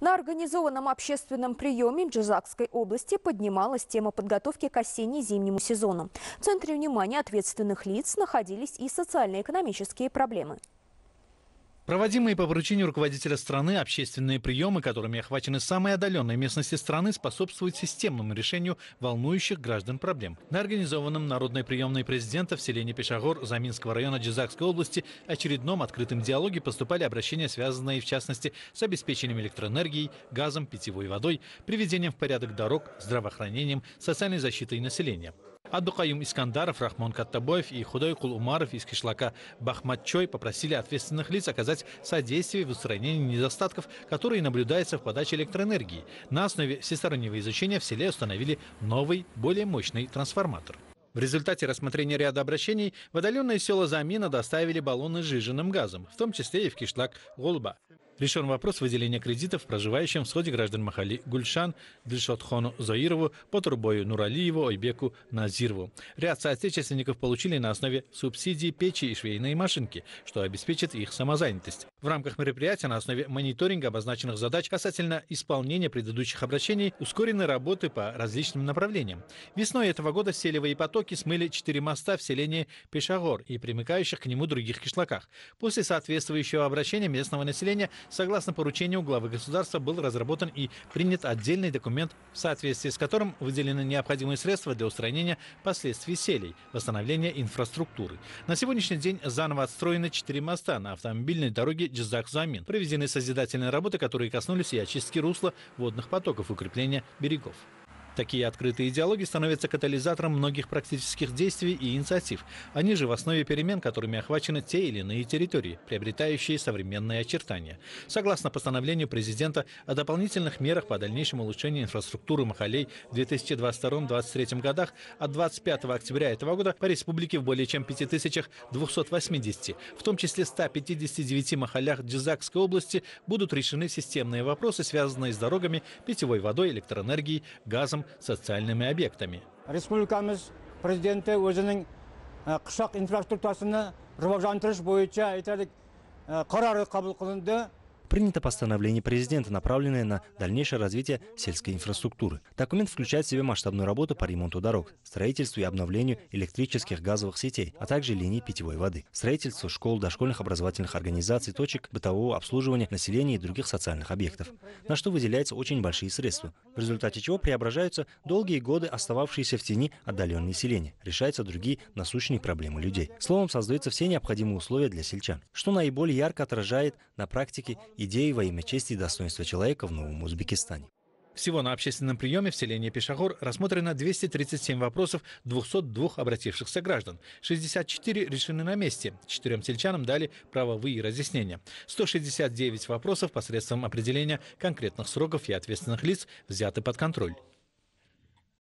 На организованном общественном приеме Джазакской области поднималась тема подготовки к осенне-зимнему сезону. В центре внимания ответственных лиц находились и социально-экономические проблемы. Проводимые по поручению руководителя страны общественные приемы, которыми охвачены самые отдаленные местности страны, способствуют системному решению волнующих граждан проблем. На организованном народной приемной президента в селении Пешагор Заминского района Джизакской области очередном открытым диалоге поступали обращения, связанные в частности с обеспечением электроэнергией, газом, питьевой водой, приведением в порядок дорог, здравоохранением, социальной защитой населения. Абдукаим Искандаров, Рахмон Каттабоев и Худойкул Умаров из кишлака Бахматчой попросили ответственных лиц оказать содействие в устранении недостатков, которые наблюдаются в подаче электроэнергии. На основе всестороннего изучения в селе установили новый, более мощный трансформатор. В результате рассмотрения ряда обращений в отдаленные села Замина доставили баллоны с жиженным газом, в том числе и в кишлак Голба. Решен вопрос выделения кредитов проживающим в сходе граждан Махали Гульшан, Дильшотхону Заирову, Потурбою Нуралиеву, Ойбеку Назирову. Ряд соотечественников получили на основе субсидии печи и швейные машинки, что обеспечит их самозанятость. В рамках мероприятия на основе мониторинга обозначенных задач касательно исполнения предыдущих обращений ускорены работы по различным направлениям. Весной этого года селевые потоки смыли четыре моста в селении Пешагор и примыкающих к нему других кишлаках. После соответствующего обращения местного населения Согласно поручению главы государства был разработан и принят отдельный документ, в соответствии с которым выделены необходимые средства для устранения последствий селей, восстановления инфраструктуры. На сегодняшний день заново отстроены четыре моста на автомобильной дороге Джизак-Замин. Проведены созидательные работы, которые коснулись и очистки русла водных потоков, укрепления берегов. Такие открытые диалоги становятся катализатором многих практических действий и инициатив. Они же в основе перемен, которыми охвачены те или иные территории, приобретающие современные очертания. Согласно постановлению президента о дополнительных мерах по дальнейшему улучшению инфраструктуры Махалей в 2022-2023 годах от 25 октября этого года по республике в более чем 5280, в том числе 159 махалях Джизакской области, будут решены системные вопросы, связанные с дорогами, питьевой водой, электроэнергией, газом, социальными объектами. президенті өзінің э, қышақ инфраструктурасыны э, қарары қабыл қылынды принято постановление президента, направленное на дальнейшее развитие сельской инфраструктуры. Документ включает в себя масштабную работу по ремонту дорог, строительству и обновлению электрических газовых сетей, а также линий питьевой воды, строительству школ, дошкольных образовательных организаций, точек бытового обслуживания населения и других социальных объектов, на что выделяются очень большие средства, в результате чего преображаются долгие годы остававшиеся в тени отдаленные селения, решаются другие насущные проблемы людей. Словом, создаются все необходимые условия для сельчан, что наиболее ярко отражает на практике идеи во имя чести и достоинства человека в Новом Узбекистане. Всего на общественном приеме в селении Пешагор рассмотрено 237 вопросов 202 обратившихся граждан. 64 решены на месте. Четырем сельчанам дали правовые разъяснения. 169 вопросов посредством определения конкретных сроков и ответственных лиц взяты под контроль.